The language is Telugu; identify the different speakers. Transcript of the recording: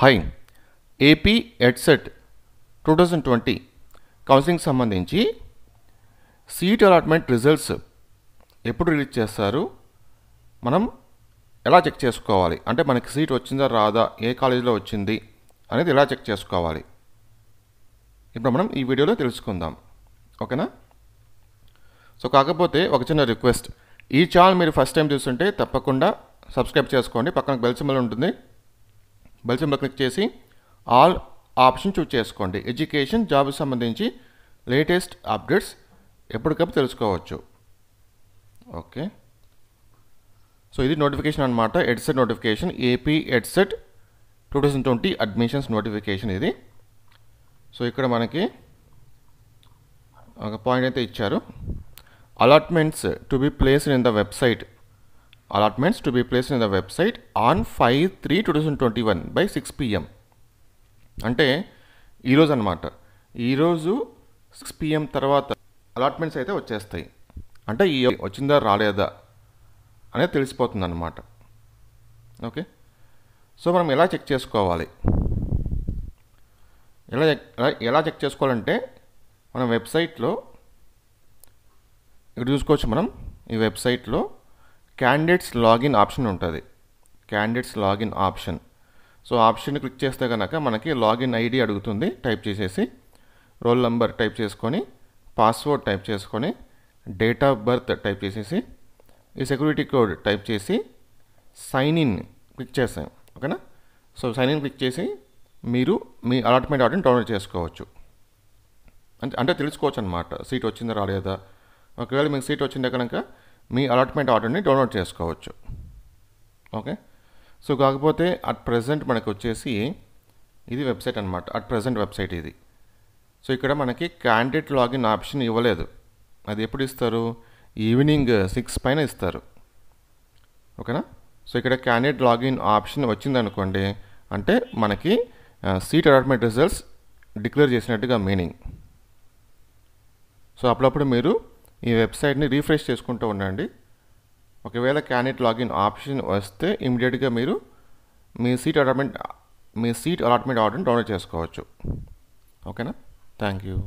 Speaker 1: hi AP EdCET two thousand twenty counselling సంబంధించి సీట్ అలాట్మెంట్ రిజల్ట్స్ ఎప్పుడు రిలీజ్ చేస్తారు మనం ఎలా చెక్ చేసుకోవాలి అంటే మనకి సీట్ e వచ్చిందా రాదా ఏ కాలేజీలో వచ్చింది అనేది ఎలా చెక్ చేసుకోవాలి ఇప్పుడు మనం ఈ వీడియోలో తెలుసుకుందాం ఓకేనా సో కాకపోతే ఒక చిన్న రిక్వెస్ట్ ఈ ఛానల్ మీరు ఫస్ట్ టైం చూస్తుంటే తప్పకుండా సబ్స్క్రైబ్ చేసుకోండి పక్కన బెల్సిమల్ ఉంటుంది బలిసింలో క్లిక్ చేసి ఆల్ ఆప్షన్ చూస్ చేసుకోండి ఎడ్యుకేషన్ జాబ్కి సంబంధించి లేటెస్ట్ అప్డేట్స్ ఎప్పటికప్పుడు తెలుసుకోవచ్చు ఓకే సో ఇది నోటిఫికేషన్ అనమాట EDCET notification AP EdCET two thousand twenty admissions notification ఇది సో ఇక్కడ మనకి ఒక పాయింట్ అయితే ఇచ్చారు allotments to be placed in the website allotments place in the website on five three two thousand twenty one by six PM అంటే ఈరోజు అనమాట ఈరోజు సిక్స్ పిఎం తర్వాత అలాట్మెంట్స్ అయితే వచ్చేస్తాయి అంటే ఈ వచ్చిందా రాలేదా అనేది తెలిసిపోతుంది అనమాట ఓకే సో మనం ఎలా చెక్ చేసుకోవాలి ఎలా ఎలా చెక్ చేసుకోవాలంటే మనం వెబ్సైట్లో ఇక్కడ చూసుకోవచ్చు మనం ఈ వెబ్సైట్లో క్యాండిడేట్స్ లాగిన్ ఆప్షన్ ఉంటుంది candidates login option so option click చేస్తే కనుక మనకి లాగిన్ ఐడి అడుగుతుంది టైప్ చేసేసి రోల్ నెంబర్ టైప్ చేసుకొని పాస్వర్డ్ టైప్ చేసుకొని డేట్ ఆఫ్ బర్త్ టైప్ చేసేసి ఈ సెక్యూరిటీ కోడ్ టైప్ చేసి సైన్ ఇన్ క్లిక్ చేస్తాం ఓకేనా సో సైన్ ఇన్ క్లిక్ చేసి మీరు మీ అలాట్మెంట్ ఆర్డర్ని డౌన్లోడ్ చేసుకోవచ్చు అంటే అంటే తెలుసుకోవచ్చు అనమాట సీట్ వచ్చిందా రాలేదా ఒకవేళ మీకు సీట్ వచ్చిందా కనుక మీ అలాట్మెంట్ ఆర్డర్ని డౌన్లోడ్ చేసుకోవచ్చు ఓకే సో కాకపోతే అట్ ప్రజెంట్ మనకు వచ్చేసి ఇది వెబ్సైట్ అనమాట అట్ ప్రజెంట్ వెబ్సైట్ ఇది సో ఇక్కడ మనకి క్యాండిడేట్ లాగిన్ ఆప్షన్ ఇవ్వలేదు అది ఎప్పుడు ఇస్తారు ఈవినింగ్ సిక్స్ పైన ఇస్తారు ఓకేనా సో ఇక్కడ క్యాండిడేట్ లాగిన్ ఆప్షన్ వచ్చిందనుకోండి అంటే మనకి సీట్ అలాట్మెంట్ రిజల్ట్స్ డిక్లేర్ చేసినట్టుగా మీనింగ్ సో అప్పుడప్పుడు మీరు ఈ వెబ్సైట్ని రీఫ్రెష్ చేసుకుంటూ ఉండండి ఒకవేళ క్యాండిడేట్ లాగిన్ ఆప్షన్ వస్తే ఇమీడియట్గా మీరు మీ సీట్ అలాట్మెంట్ మీ సీట్ అలాట్మెంట్ ఆర్డర్ని డౌన్లోడ్ చేసుకోవచ్చు ఓకేనా థ్యాంక్ యూ